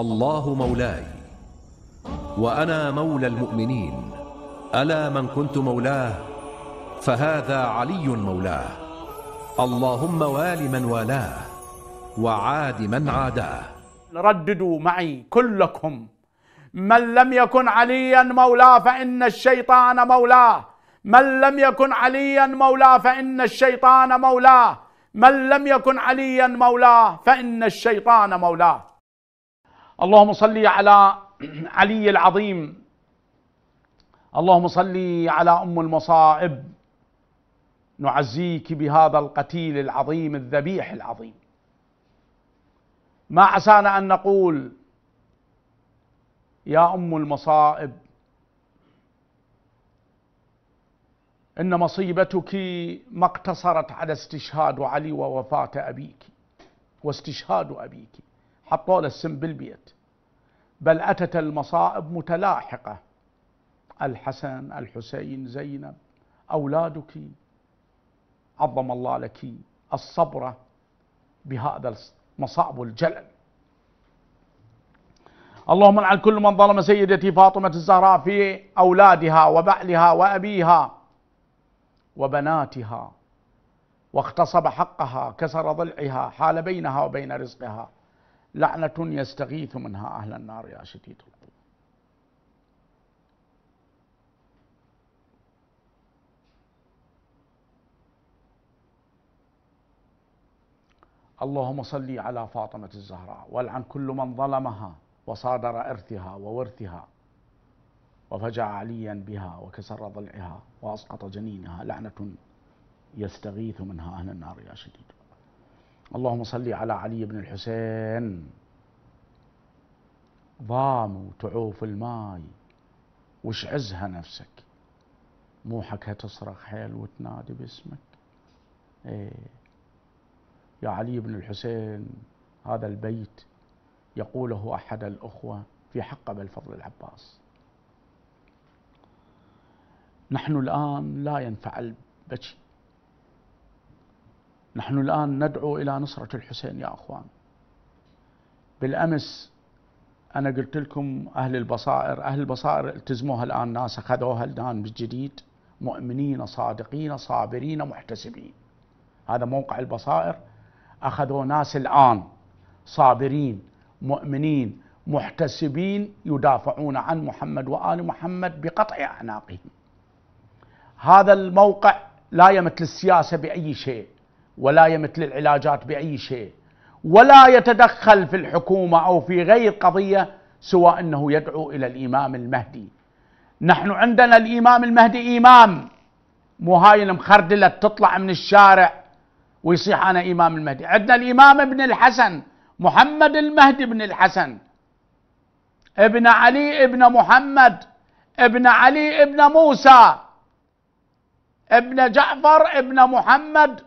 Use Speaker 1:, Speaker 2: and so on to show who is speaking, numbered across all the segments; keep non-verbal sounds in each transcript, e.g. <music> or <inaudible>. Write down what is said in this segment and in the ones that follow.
Speaker 1: الله مولاي وأنا مولى المؤمنين ألا من كنت مولاه فهذا علي مولاه اللهم وال من والاه وعاد من عاداه رددوا معي كلكم من لم يكن عليا مولاه فإن الشيطان مولاه من لم يكن عليا مولاه فإن الشيطان مولاه من لم يكن عليا مولاه فإن الشيطان مولاه اللهم صل على علي العظيم اللهم صل على ام المصائب نعزيك بهذا القتيل العظيم الذبيح العظيم ما عسانا ان نقول يا ام المصائب ان مصيبتك ما اقتصرت على استشهاد علي ووفاه ابيك واستشهاد ابيك حطوا له السم بالبيت بل أتت المصائب متلاحقة الحسن الحسين زينب أولادك عظم الله لك الصبر بهذا المصاب الجلل اللهم لعن كل من ظلم سيدتي فاطمة الزهراء في أولادها وبعلها وأبيها وبناتها واغتصب حقها كسر ضلعها حال بينها وبين رزقها لعنة يستغيث منها أهل النار يا شديد القوة اللهم صل على فاطمة الزهراء والعن كل من ظلمها وصادر إرثها وورثها وفجع عليا بها وكسر ضلعها وأسقط جنينها لعنة يستغيث منها أهل النار يا شديد اللهم صل على علي بن الحسين ضام وتعوف الماي وش عزها نفسك حقها تصرخ حيل وتنادي باسمك ايه يا علي بن الحسين هذا البيت يقوله احد الاخوه في حق ابي الفضل العباس نحن الان لا ينفع البكي نحن الآن ندعو إلى نصرة الحسين يا أخوان بالأمس أنا قلت لكم أهل البصائر أهل البصائر التزموها الآن ناس أخذوها الآن بالجديد مؤمنين صادقين صابرين محتسبين هذا موقع البصائر أخذوا ناس الآن صابرين مؤمنين محتسبين يدافعون عن محمد وآل محمد بقطع أعناقهم هذا الموقع لا يمت للسياسة بأي شيء ولا يمثل العلاجات بأي شيء ولا يتدخل في الحكومة أو في غير قضية سوى أنه يدعو إلى الإمام المهدي نحن عندنا الإمام المهدي إمام مو هاي المخردلة تطلع من الشارع ويصيح أنا إمام المهدي عندنا الإمام ابن الحسن محمد المهدي بن الحسن ابن علي ابن محمد ابن علي ابن موسى ابن جعفر ابن محمد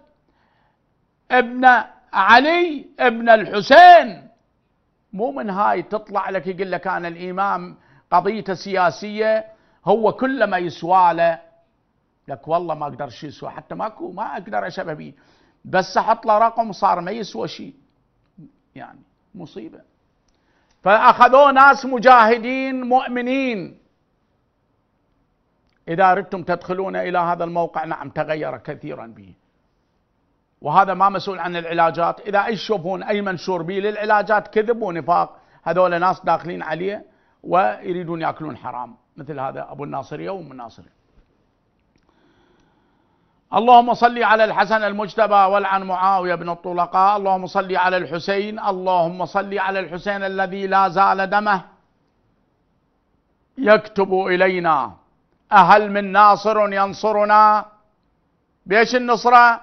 Speaker 1: ابن علي ابن الحسين مو من هاي تطلع لك يقول لك انا الامام قضيته سياسيه هو كل ما يسواله لك والله ما اقدر شيء يسوى حتى ماكو ما اقدر اشبه به بس احط له رقم صار ما يسوى شيء يعني مصيبه فاخذوه ناس مجاهدين مؤمنين اذا اردتم تدخلون الى هذا الموقع نعم تغير كثيرا به وهذا ما مسؤول عن العلاجات اذا اي يشوفون اي منشور به للعلاجات كذب ونفاق هذول ناس داخلين عليه ويريدون ياكلون حرام مثل هذا ابو الناصريه وام الناصريه اللهم صل على الحسن المجتبى والعن معاويه بن الطلقاء اللهم صل على الحسين اللهم صل على الحسين الذي لا زال دمه يكتب الينا اهل من ناصر ينصرنا بايش النصره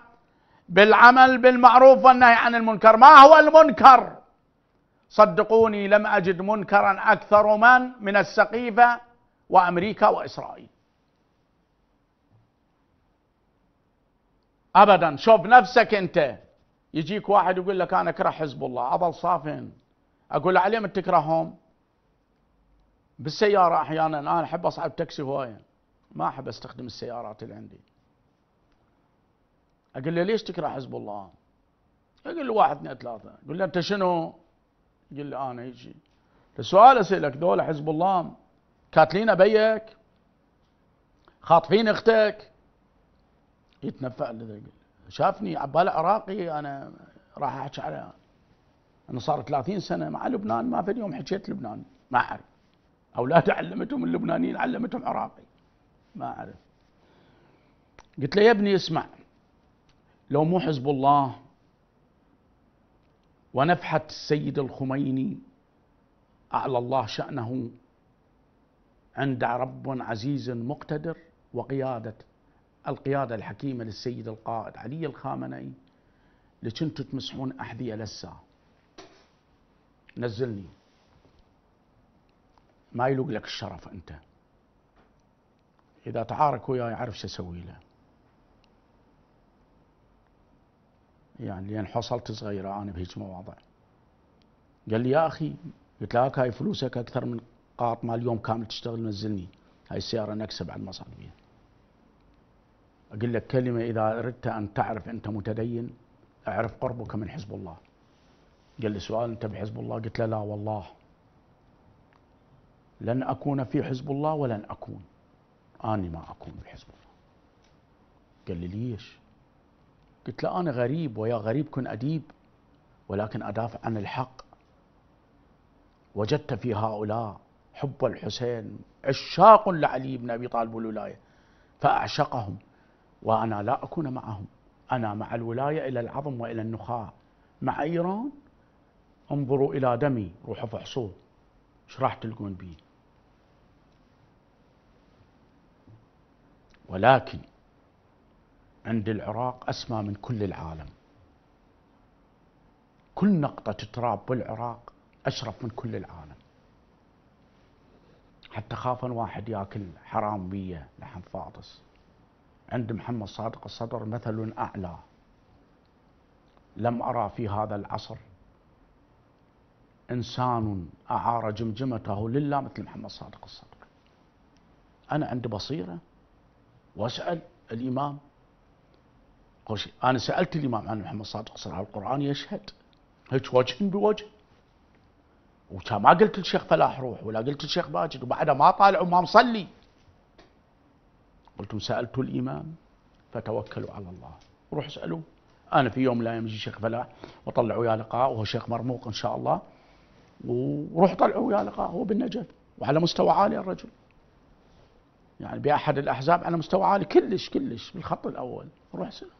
Speaker 1: بالعمل بالمعروف والنهي عن المنكر ما هو المنكر صدقوني لم أجد منكرا أكثر من من السقيفة وأمريكا وإسرائيل أبدا شوف نفسك أنت يجيك واحد يقول لك أنا أكره حزب الله أضل صافن أقول عليهم تكرههم بالسيارة أحيانا أنا أحب أصعد تاكسي هواية ما أحب أستخدم السيارات اللي عندي اقول له ليش تكره حزب الله؟ اقول له واحد اثنين ثلاثه، اقول له انت شنو؟ يقول لي انا هيجي السؤال اسالك دول حزب الله كاتلين ابيك؟ خاطفين اختك؟ يتنفع اللي شافني عبال عراقي انا راح احكي على انا صار 30 سنه مع لبنان ما في اليوم حكيت لبنان ما اعرف اولادي علمتهم اللبنانيين علمتهم عراقي ما اعرف قلت له يا ابني اسمع لو مو حزب الله ونفحة السيد الخميني أعلى الله شأنه عند رب عزيز مقتدر وقيادة القيادة الحكيمة للسيد القائد علي الخامنئي لكنتوا تمسحون أحذية لسا نزلني ما يلوق لك الشرف أنت إذا تعارك وياي يعرف شو أسوي له يعني لان حصلت صغيره انا بهيج مواضع قال لي يا اخي قلت له هاي فلوسك اكثر من قاط مال يوم كامل تشتغل نزلني هاي السياره نكسب على المصاري بيها اقول لك كلمه اذا اردت ان تعرف انت متدين اعرف قربك من حزب الله قال لي سؤال انت بحزب الله قلت له لا والله لن اكون في حزب الله ولن اكون اني ما اكون بحزب الله قال لي ليش قلت له أنا غريب ويا غريب كن أديب ولكن أدافع عن الحق وجدت في هؤلاء حب الحسين عشاق لعلي بن أبي طالب الولايه فأعشقهم وأنا لا أكون معهم أنا مع الولاية إلى العظم وإلى النخاع مع إيران انظروا إلى دمي روحوا فحصوه ايش راح تلقون بيه ولكن عند العراق أسمى من كل العالم كل نقطة تراب بالعراق أشرف من كل العالم حتى خاف واحد ياكل حرام بيه لحم فاطس عند محمد صادق الصدر مثل أعلى لم أرى في هذا العصر إنسان أعار جمجمته لله مثل محمد صادق الصدر أنا عندي بصيرة وأسأل الإمام كل شيء أنا سألت الإمام عن محمد صادق صراحة القرآن يشهد هيك وجه بوجه وكان ما قلت للشيخ فلاح روح ولا قلت للشيخ باجد وبعدها ما طالع وما مصلي قلت سألت الإمام فتوكلوا على الله روح اسألوه أنا في يوم لا يمشي شيخ فلاح وطلعوا يا لقاء وهو شيخ مرموق إن شاء الله وروح طلعوا يا لقاء هو بالنجف وعلى مستوى عالي الرجل يعني بأحد الأحزاب على مستوى عالي كلش كلش بالخط الأول روح اسأله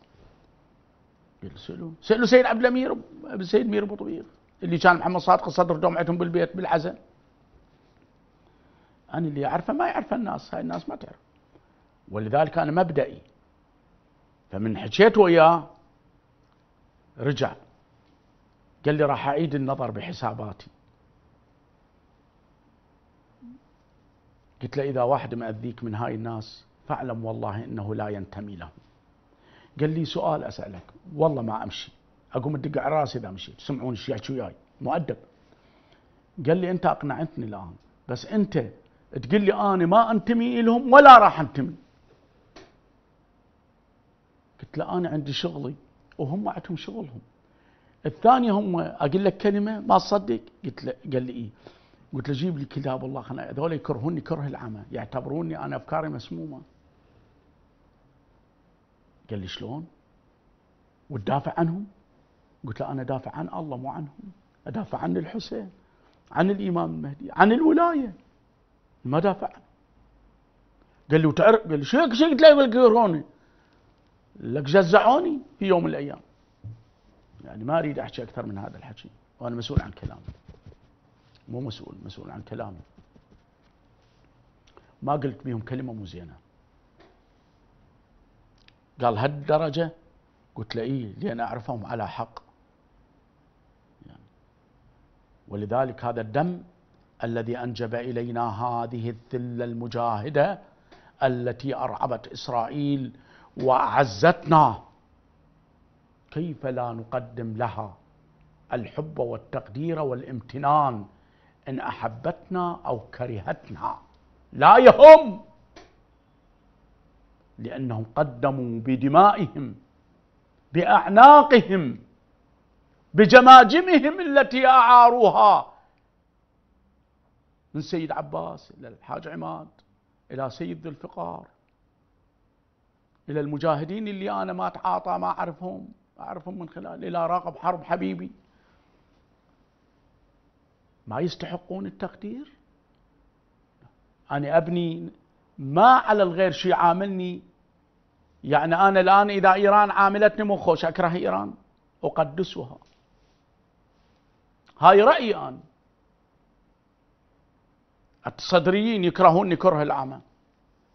Speaker 1: سألوا سألوا سيد عبد الأمير سيد مير بطبير اللي كان محمد صادق صدر جمعتهم بالبيت بالعزاء أنا اللي أعرفه ما يعرفه الناس هاي الناس ما تعرف ولذلك أنا مبدئي فمن حكيت وياه رجع قال لي راح أعيد النظر بحساباتي قلت له إذا واحد مأذيك من هاي الناس فاعلم والله إنه لا ينتمي لهم قال لي سؤال اسالك والله ما امشي اقوم ادق على راسي اذا مشيت تسمعون ايش يحكي وياي مؤدب قال لي انت اقنعتني الان بس انت تقول لي انا ما انتمي لهم ولا راح انتمي قلت له انا عندي شغلي وهم عندهم شغلهم الثاني هم اقول لك كلمه ما تصدق قلت له قال لي ايه قلت له جيب لي كتاب الله خلنا هذول يكرهوني كره العمى يعتبروني انا افكاري مسمومه قال لي شلون وتدافع عنهم قلت له أنا دافع عن الله مو عنهم أدافع عن الحسين عن الإمام المهدي عن الولاية ما دافع عنه قال لي وتعرف قال لي شو قلت له بالقيروني لك جزعوني في يوم من الأيام يعني ما أريد أحكي أكثر من هذا الحكي وأنا مسؤول عن كلامي مو مسؤول مسؤول عن كلامي ما قلت بهم كلمة مو زينة قال هالدرجة قلت له إيه لأن أعرفهم على حق يعني ولذلك هذا الدم الذي أنجب إلينا هذه الثلة المجاهدة التي أرعبت إسرائيل وأعزتنا كيف لا نقدم لها الحب والتقدير والامتنان إن أحبتنا أو كرهتنا لا يهم لأنهم قدموا بدمائهم بأعناقهم بجماجمهم التي أعاروها من سيد عباس إلى الحاج عماد إلى سيد ذو الفقار إلى المجاهدين اللي أنا ما أتعاطى ما أعرفهم أعرفهم من خلال إلى راقب حرب حبيبي ما يستحقون التقدير أنا أبني ما على الغير شيء عاملني يعني أنا الآن إذا إيران عاملتني مو خوش أكره إيران أقدسها هاي رأيي أنا الصدريين يكرهوني كره العمى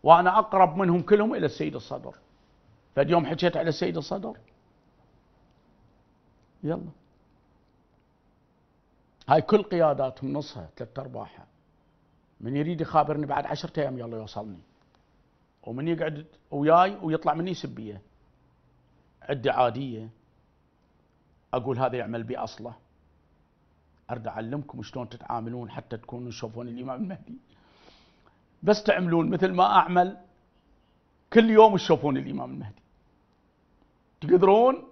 Speaker 1: وأنا أقرب منهم كلهم إلى السيد الصدر فاليوم حكيت على السيد الصدر يلا هاي كل قياداتهم نصها ثلاث أرباعها من يريد يخابرني بعد عشرة أيام يلا يوصلني ومن يقعد وياي ويطلع مني سبيه عدة عادية أقول هذا يعمل بي أصله أرد أعلمكم شلون تتعاملون حتى تكونوا تشوفون الإمام المهدي بس تعملون مثل ما أعمل كل يوم تشوفون الإمام المهدي تقدرون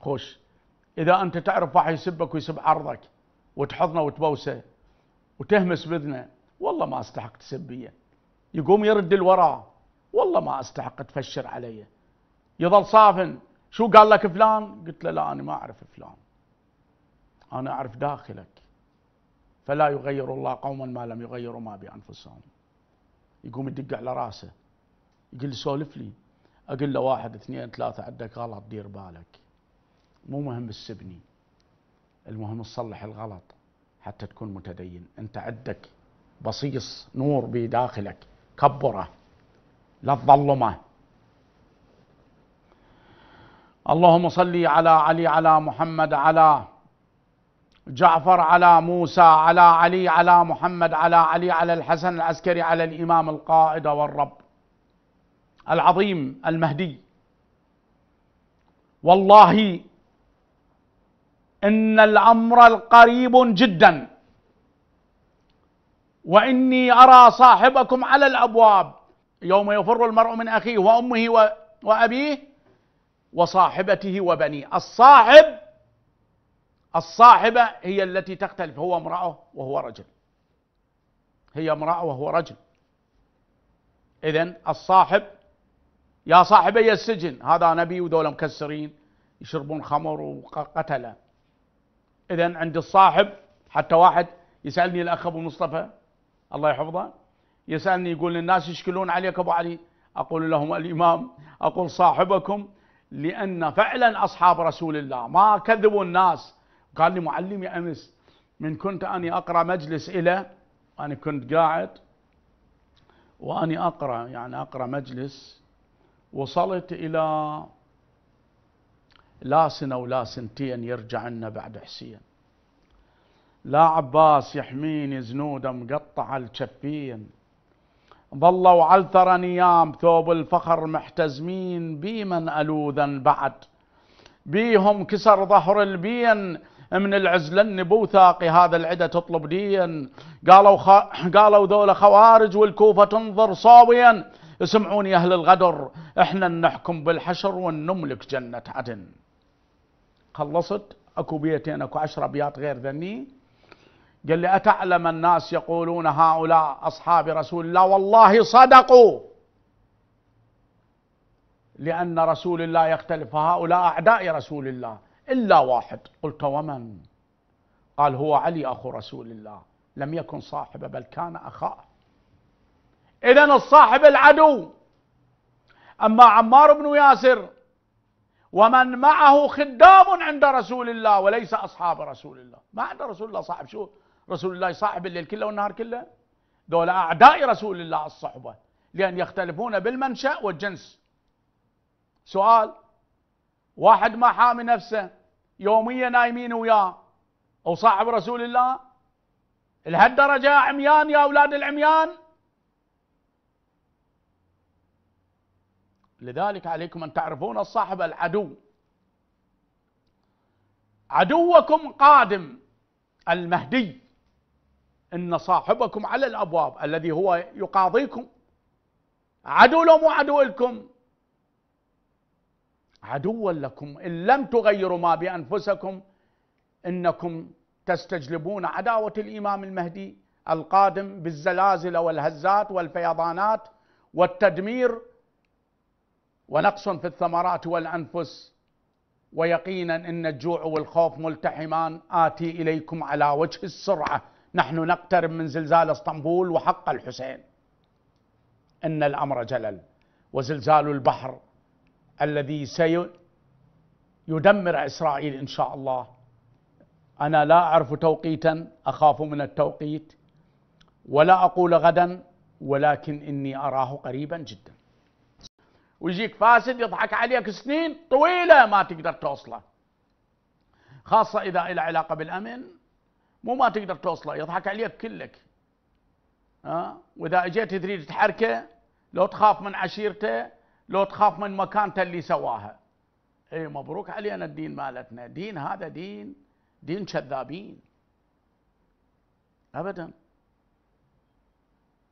Speaker 1: خوش إذا أنت تعرف واحد يسبك ويسب عرضك وتحضنه وتبوسه وتهمس بذنه والله ما استحق تسبيه يقوم يرد الورا والله ما استحق تفشر علي يظل صافن شو قال لك فلان قلت له لا أنا ما أعرف فلان أنا أعرف داخلك فلا يغير الله قوما ما لم يغيروا ما بأنفسهم يقوم يدق على راسه يقول سولف لي أقول له واحد اثنين ثلاثة عندك غلط دير بالك مو مهم السبني المهم تصلح الغلط حتى تكون متدين انت عندك بصيص نور بداخلك كبره لا تظلمه اللهم صل على علي على محمد على جعفر على موسى على علي على محمد على علي على الحسن العسكري على الامام القائد والرب العظيم المهدي والله ان الامر القريب جدا واني ارى صاحبكم على الابواب يوم يفر المرء من اخيه وامه وابيه وصاحبته وبنيه الصاحب الصاحبه هي التي تختلف هو امراه وهو رجل هي امراه وهو رجل اذا الصاحب يا صاحبي السجن هذا نبي ودول مكسرين يشربون خمر وقتله اذا عند الصاحب حتى واحد يسالني الاخ ابو مصطفى الله يحفظه يسألني يقول الناس يشكلون عليك أبو علي أقول لهم الإمام أقول صاحبكم لأن فعلا أصحاب رسول الله ما كذبوا الناس قال لي معلمي أمس من كنت أني أقرأ مجلس إلى أنا كنت قاعد وأني أقرأ يعني أقرأ مجلس وصلت إلى لا سنة ولا سنتين يرجع لنا بعد حسين لا عباس يحميني زنودة مقطع الكفين ظلوا علثر نيام ثوب الفخر محتزمين بمن ألوذا بعد بيهم كسر ظهر البين من العزلة النبوثاقي هذا العدة تطلب دين قالوا خ... قالوا ذولا خوارج والكوفة تنظر صاويا اسمعوني أهل الغدر احنا نحكم بالحشر ونملك جنة عدن خلصت اكو بيتين اكو عشر ابيات غير ذني قال لي أتعلم الناس يقولون هؤلاء أصحاب رسول الله والله صدقوا لأن رسول الله يختلف فهؤلاء أعداء رسول الله إلا واحد قلت ومن قال هو علي أخو رسول الله لم يكن صاحبه بل كان أخاه إذا الصاحب العدو أما عمار بن ياسر ومن معه خدام عند رسول الله وليس أصحاب رسول الله ما عند رسول الله صاحب شو رسول الله صاحب الليل كله والنهار كله دول أعداء رسول الله الصحبة لأن يختلفون بالمنشأ والجنس سؤال واحد ما حامي نفسه يوميا نايمين وياه أو صاحب رسول الله لهالدرجة عميان يا أولاد العميان لذلك عليكم أن تعرفون الصاحب العدو عدوكم قادم المهدي إن صاحبكم على الأبواب الذي هو يقاضيكم عدو لو مو عدو لكم عدوا لكم إن لم تغيروا ما بأنفسكم إنكم تستجلبون عداوة الإمام المهدي القادم بالزلازل والهزات والفيضانات والتدمير ونقص في الثمرات والأنفس ويقينا إن الجوع والخوف ملتحمان آتي إليكم على وجه السرعة نحن نقترب من زلزال اسطنبول وحق الحسين ان الامر جلل وزلزال البحر الذي سيدمر اسرائيل ان شاء الله انا لا اعرف توقيتا اخاف من التوقيت ولا اقول غدا ولكن اني اراه قريبا جدا ويجيك فاسد يضحك عليك سنين طويله ما تقدر توصله خاصه اذا له علاقه بالامن مو ما تقدر توصله يضحك عليك كلك ها واذا اجيت تريد تحركه لو تخاف من عشيرته لو تخاف من مكانته اللي سواها اي مبروك علينا الدين مالتنا دين هذا دين دين كذابين ابدا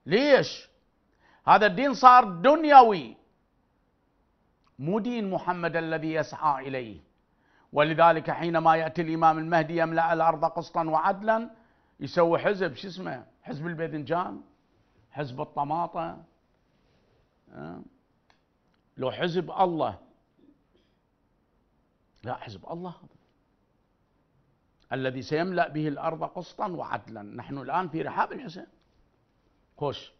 Speaker 1: ليش هذا الدين صار دنيوي مو دين محمد الذي يسعى اليه ولذلك حينما يأتي الإمام المهدي يملأ الأرض قسطا وعدلا يسوي حزب شو اسمه حزب الباذنجان حزب الطماطة أه؟ لو حزب الله لا حزب الله الذي سيملأ به الأرض قسطا وعدلا نحن الآن في رحاب الحسين خوش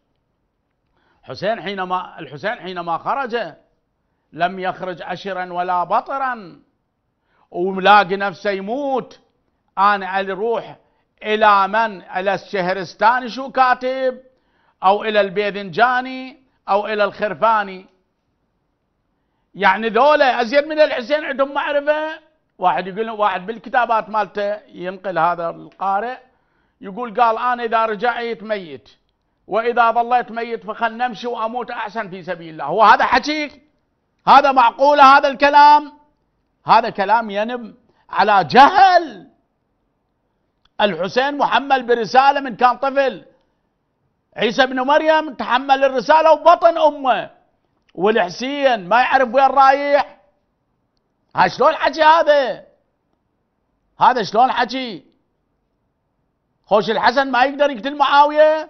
Speaker 1: حسين حينما الحسين حينما خرج لم يخرج عشرا ولا بطرا ولاقي نفسه يموت انا علي روح الى من الى الشهرستاني شو كاتب او الى الباذنجاني او الى الخرفاني يعني ذولا ازيد من الحسين عندهم معرفه واحد يقول واحد بالكتابات مالته ينقل هذا القارئ يقول قال انا اذا رجعت ميت واذا ظليت ميت فخل نمشي واموت احسن في سبيل الله هو هذا حكيك هذا معقول هذا الكلام هذا كلام ينم على جهل الحسين محمل برسالة من كان طفل عيسى بن مريم تحمل الرسالة وبطن أمه والحسين ما يعرف وين رايح ها شلون حكي هذا هذا شلون حكي خوش الحسن ما يقدر يقتل معاوية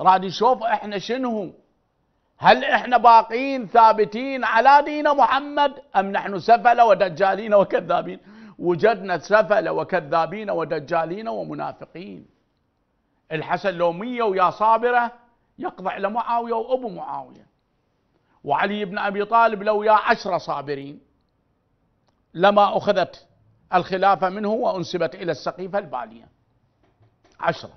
Speaker 1: راد يشوف احنا شنو هل احنا باقين ثابتين على دين محمد ام نحن سفله ودجالين وكذابين وجدنا سفله وكذابين ودجالين ومنافقين الحسن لو مية ويا صابره يقضع لمعاويه وابو معاويه وعلي بن ابي طالب لو يا عشره صابرين لما اخذت الخلافه منه وانسبت الى السقيفه الباليه عشره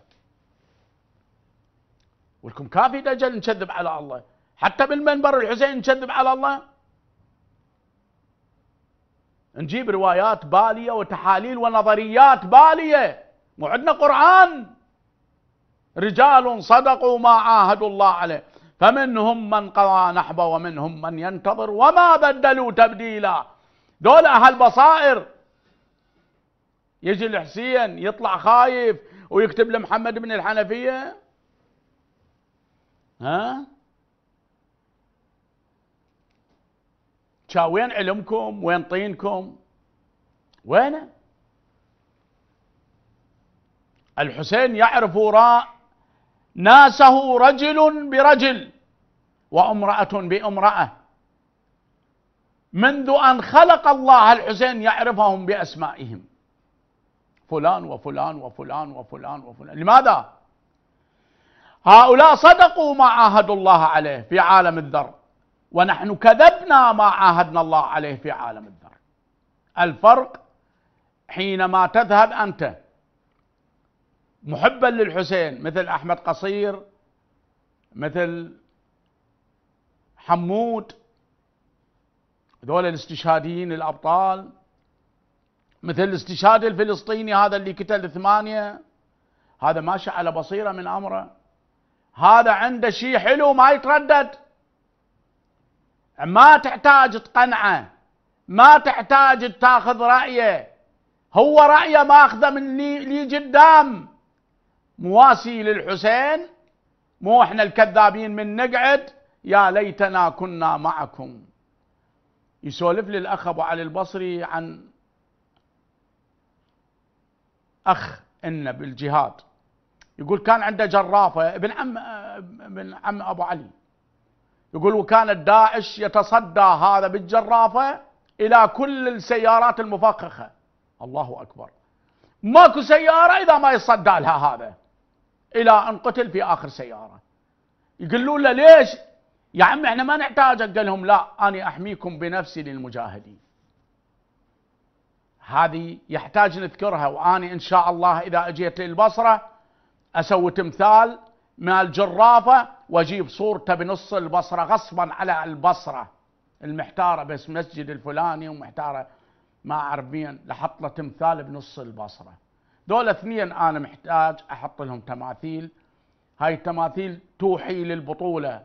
Speaker 1: ولكم كافي دجل نكذب على الله حتى بالمنبر الحسين نكذب على الله نجيب روايات بالية وتحاليل ونظريات بالية مو عندنا قرآن رجال صدقوا ما عاهدوا الله عليه فمنهم من قضى نحبه ومنهم من ينتظر وما بدلوا تبديلا دول أهل بصائر يجي الحسين يطلع خايف ويكتب لمحمد بن الحنفية ها شا وين علمكم وين طينكم وينه الحسين يعرف راء ناسه رجل برجل وامرأة بامرأة منذ أن خلق الله الحسين يعرفهم بأسمائهم فلان وفلان وفلان وفلان وفلان لماذا؟ هؤلاء صدقوا ما عاهدوا الله عليه في عالم الذر ونحن كذبنا ما عاهدنا الله عليه في عالم الذر الفرق حينما تذهب أنت محبا للحسين مثل أحمد قصير مثل حمود ذول الاستشهاديين الأبطال مثل الاستشهاد الفلسطيني هذا اللي قتل ثمانية هذا ماشي على بصيرة من أمره هذا عنده شيء حلو ما يتردد ما تحتاج تقنعه ما تحتاج تاخذ رايه هو رايه ماخذه من لي, لي قدام مواسي للحسين مو احنا الكذابين من نقعد يا ليتنا كنا معكم يسولف لي الاخ ابو علي البصري عن اخ ان بالجهاد يقول كان عنده جرافه ابن عم ابن عم ابو علي يقول وكان داعش يتصدى هذا بالجرافة إلى كل السيارات المفخخة الله أكبر ماكو سيارة إذا ما يصدى لها هذا إلى أن قتل في آخر سيارة يقولون له ليش يا عم احنا ما نحتاجك قال لهم لا أنا أحميكم بنفسي للمجاهدين هذه يحتاج نذكرها وأنا إن شاء الله إذا أجيت للبصرة أسوي تمثال مع الجرافة واجيب صورته بنص البصرة غصبا على البصرة المحتارة بس مسجد الفلاني ومحتارة ما أعرف مين لحط له تمثال بنص البصرة دول اثنين أنا محتاج أحط لهم تماثيل هاي التماثيل توحي للبطولة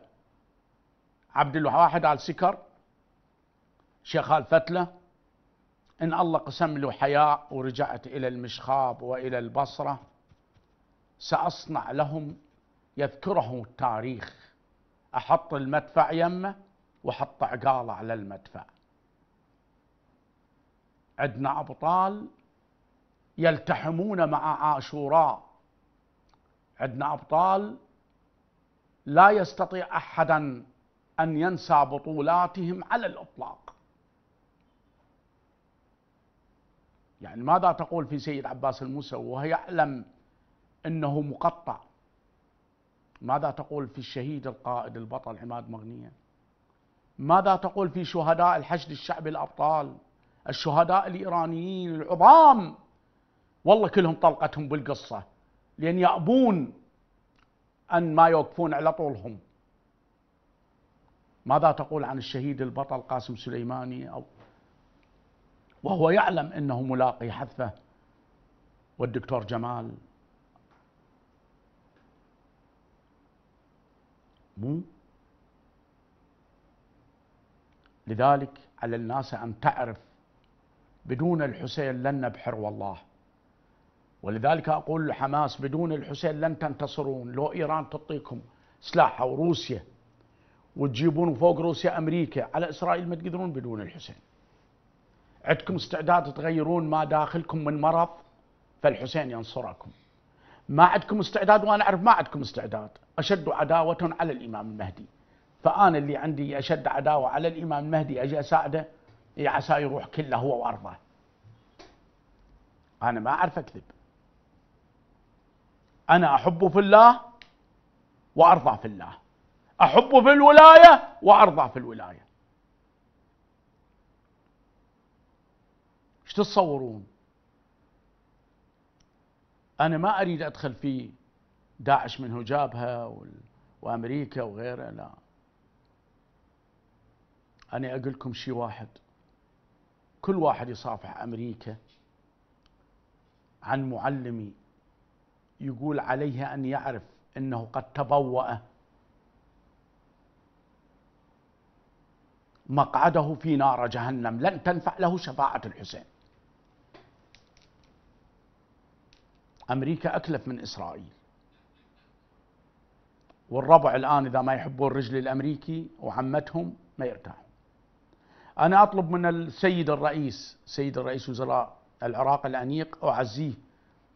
Speaker 1: عبد الواحد آل سكر شيخ الفتلة إن الله قسم له حياء ورجعت إلى المشخاب وإلى البصرة سأصنع لهم يذكره التاريخ أحط المدفع يمه وحط عقاله على المدفع عندنا أبطال يلتحمون مع عاشوراء عندنا أبطال لا يستطيع أحدا أن ينسى بطولاتهم على الإطلاق يعني ماذا تقول في سيد عباس الموسى وهو يعلم أنه مقطع ماذا تقول في الشهيد القائد البطل عماد مغنية ماذا تقول في شهداء الحشد الشعبي الأبطال الشهداء الإيرانيين العظام والله كلهم طلقتهم بالقصة لأن يأبون أن ما يوقفون على طولهم ماذا تقول عن الشهيد البطل قاسم سليماني أو وهو يعلم أنه ملاقي حذفه والدكتور جمال مو لذلك على الناس أن تعرف بدون الحسين لن نبحر والله ولذلك أقول لحماس بدون الحسين لن تنتصرون لو إيران تعطيكم سلاحها وروسيا وتجيبون فوق روسيا أمريكا على إسرائيل ما تقدرون بدون الحسين عندكم استعداد تغيرون ما داخلكم من مرض فالحسين ينصركم ما عندكم استعداد وانا اعرف ما عندكم استعداد اشد عداوه على الامام المهدي فانا اللي عندي اشد عداوه على الامام المهدي اجي اساعده عسى يروح كله هو وارضه انا ما اعرف اكذب انا احب في الله وارضى في الله احب في الولايه وارضى في الولايه ايش تتصورون أنا ما أريد أدخل في داعش من هجابها وأمريكا وغيرها لا أنا أقول لكم شيء واحد كل واحد يصافح أمريكا عن معلمي يقول عليه أن يعرف أنه قد تبوأ مقعده في نار جهنم لن تنفع له شفاعة الحسين أمريكا أكلف من إسرائيل والربع الآن إذا ما يحبون الرجل الأمريكي وعمتهم ما يرتاحوا أنا أطلب من السيد الرئيس سيد الرئيس وزراء العراق الأنيق أعزيه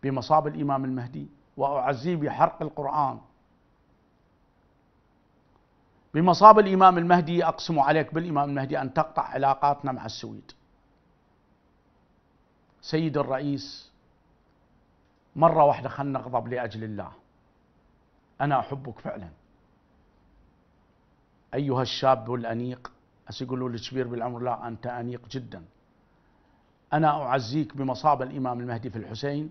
Speaker 1: بمصاب الإمام المهدي وأعزيه بحرق القرآن بمصاب الإمام المهدي أقسم عليك بالإمام المهدي أن تقطع علاقاتنا مع السويد سيد الرئيس مرة واحدة خلنا نغضب لأجل الله أنا أحبك فعلا أيها الشاب الأنيق هسه يقولوا بالعمر لا أنت أنيق جدا أنا أعزيك بمصاب الإمام المهدي في الحسين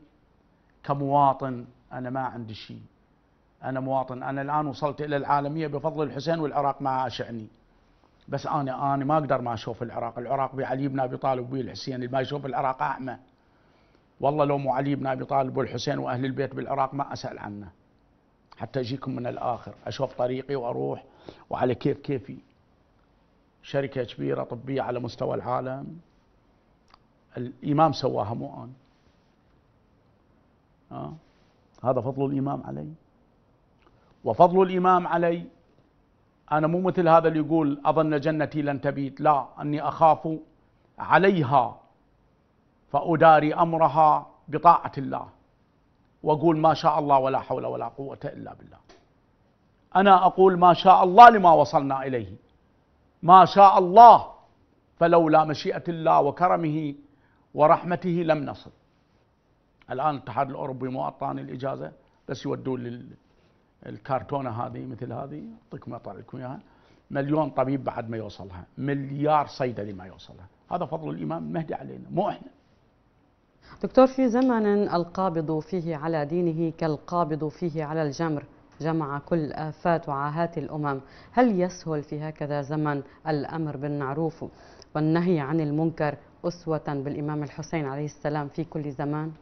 Speaker 1: كمواطن أنا ما عندي شيء أنا مواطن أنا الآن وصلت إلى العالمية بفضل الحسين والعراق ما أشعني بس أنا أنا ما أقدر ما أشوف العراق العراق بعلي بن أبي طالب وبي الحسين اللي ما يشوف العراق أعمى والله لو مو علي بن ابي طالب والحسين واهل البيت بالعراق ما اسال عنه حتى اجيكم من الاخر اشوف طريقي واروح وعلى كيف كيفي شركه كبيره طبيه على مستوى العالم الامام سواها مو انا آه. هذا فضل الامام علي وفضل الامام علي انا مو مثل هذا اللي يقول اظن جنتي لن تبيت لا اني اخاف عليها فأداري أمرها بطاعة الله وأقول ما شاء الله ولا حول ولا قوة إلا بالله أنا أقول ما شاء الله لما وصلنا إليه ما شاء الله فلولا مشيئة الله وكرمه ورحمته لم نصل الآن الاتحاد الأوروبي مو أعطاني الإجازة بس يودون الكرتونة هذه مثل هذه أعطيكم أطلع لكم إياها مليون طبيب بعد ما يوصلها مليار صيدلي ما يوصلها هذا فضل الإمام المهدي علينا مو إحنا دكتور في زمن القابض فيه على دينه كالقابض فيه على الجمر جمع كل آفات وعاهات الأمم هل يسهل في هكذا زمن الأمر بالمعروف والنهي عن المنكر أسوة بالإمام الحسين عليه السلام في كل زمان؟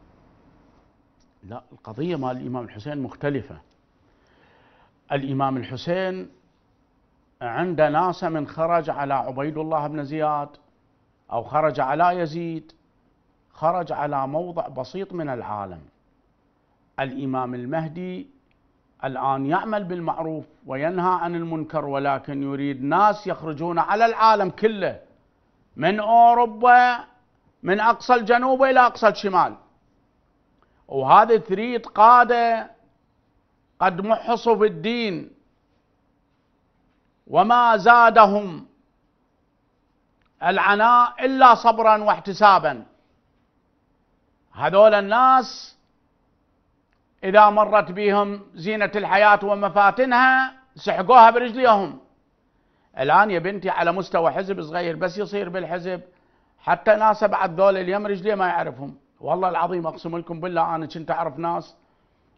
Speaker 1: لا القضية مع الإمام الحسين مختلفة الإمام الحسين عند ناس من خرج على عبيد الله بن زياد أو خرج على يزيد خرج على موضع بسيط من العالم الامام المهدي الان يعمل بالمعروف وينهى عن المنكر ولكن يريد ناس يخرجون على العالم كله من اوروبا من اقصى الجنوب الى اقصى الشمال وهذا تريد قاده قد محصوا بالدين وما زادهم العناء الا صبرا واحتسابا هذول الناس إذا مرت بهم زينة الحياة ومفاتنها سحقوها برجليهم الآن يا بنتي على مستوى حزب صغير بس يصير بالحزب حتى ناس بعد ذول اليوم رجليه ما يعرفهم والله العظيم أقسم لكم بالله أنا كنت أعرف ناس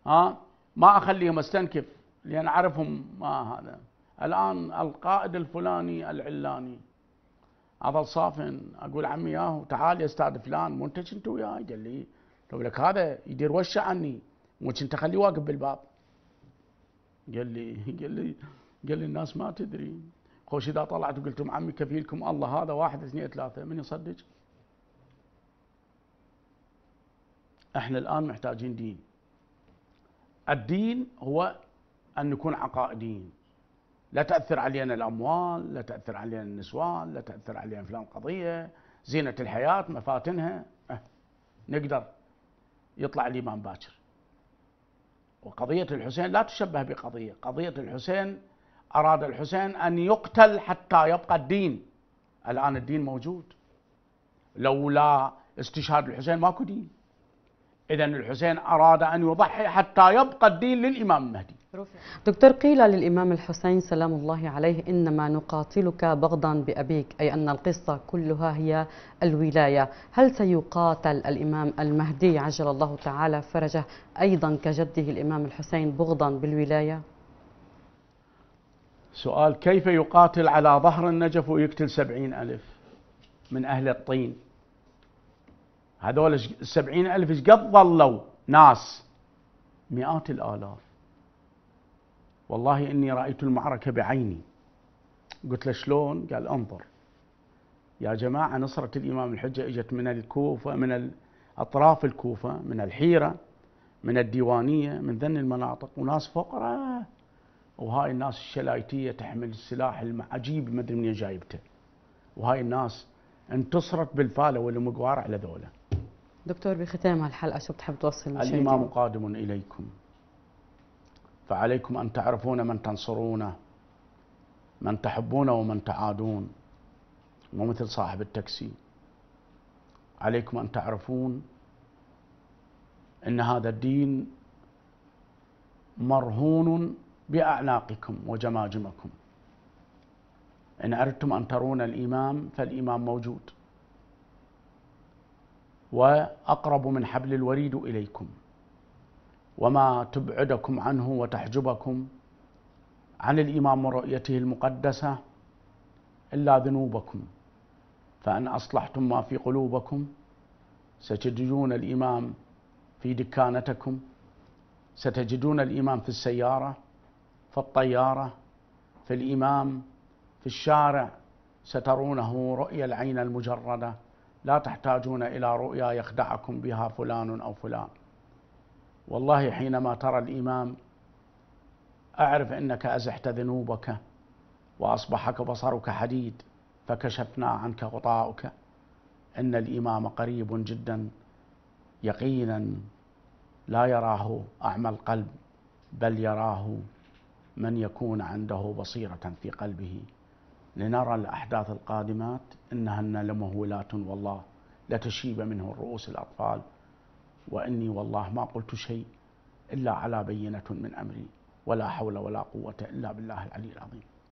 Speaker 1: ها ما أخليهم استنكف لأن أعرفهم ما هذا الآن القائد الفلاني العلاني اظل صافن اقول عمي ياهو تعال يا استاذ فلان مو انت كنت وياي قال لي لو لك هذا يدير وشه عني مو كنت اخليه واقف بالباب قال لي <laughs> قال لي قال لي الناس ما تدري خوش اذا طلعت وقلتم عمي كفيلكم الله هذا واحد اثنين ثلاثه من يصدق؟ احنا الان محتاجين دين الدين هو ان نكون عقائديين لا تأثر علينا الأموال لا تأثر علينا النسوان لا تأثر علينا فلان قضية زينة الحياة مفاتنها أه. نقدر يطلع الإمام باكر وقضية الحسين لا تشبه بقضية قضية الحسين أراد الحسين أن يقتل حتى يبقى الدين الآن الدين موجود لولا استشهاد الحسين ماكو دين إذا الحسين أراد أن يضحي حتى يبقى الدين للإمام المهدي دكتور قيل للإمام الحسين سلام الله عليه إنما نقاتلك بغضا بأبيك أي أن القصة كلها هي الولاية هل سيقاتل الإمام المهدي عجل الله تعالى فرجه أيضا كجده الإمام الحسين بغضا بالولاية؟ سؤال كيف يقاتل على ظهر النجف ويقتل سبعين ألف من أهل الطين هذول السبعين ألف قد ظلوا ناس مئات الآلاف والله إني رأيت المعركة بعيني قلت له شلون قال انظر يا جماعة نصرة الإمام الحجة إجت من الكوفة من أطراف الكوفة من الحيرة من الديوانية من ذن المناطق وناس فقراء وهاي الناس الشلايتية تحمل السلاح العجيب ما أدري منين جايبته وهاي الناس انتصرت بالفالة والمقوار على ذولا دكتور بختام هالحلقة شو بتحب توصل الإمام قادم إليكم فعليكم أن تعرفون من تنصرونه من تحبون ومن تعادون مو مثل صاحب التاكسي عليكم أن تعرفون أن هذا الدين مرهون بأعناقكم وجماجمكم إن أردتم أن ترون الإمام فالإمام موجود وأقرب من حبل الوريد إليكم وما تبعدكم عنه وتحجبكم عن الإمام ورؤيته المقدسة إلا ذنوبكم فأن أصلحتم ما في قلوبكم ستجدون الإمام في دكانتكم ستجدون الإمام في السيارة في الطيارة في الإمام في الشارع سترونه رؤيا العين المجردة لا تحتاجون إلى رؤيا يخدعكم بها فلان أو فلان والله حينما ترى الإمام أعرف أنك أزحت ذنوبك وأصبحك بصرك حديد فكشفنا عنك غطاؤك أن الإمام قريب جدا يقينا لا يراه أعمى القلب بل يراه من يكون عنده بصيرة في قلبه لنرى الأحداث القادمات إنهن لمهولات والله لتشيب منه رؤوس الأطفال واني والله ما قلت شيء الا على بينه من امري ولا حول ولا قوه الا بالله العلي العظيم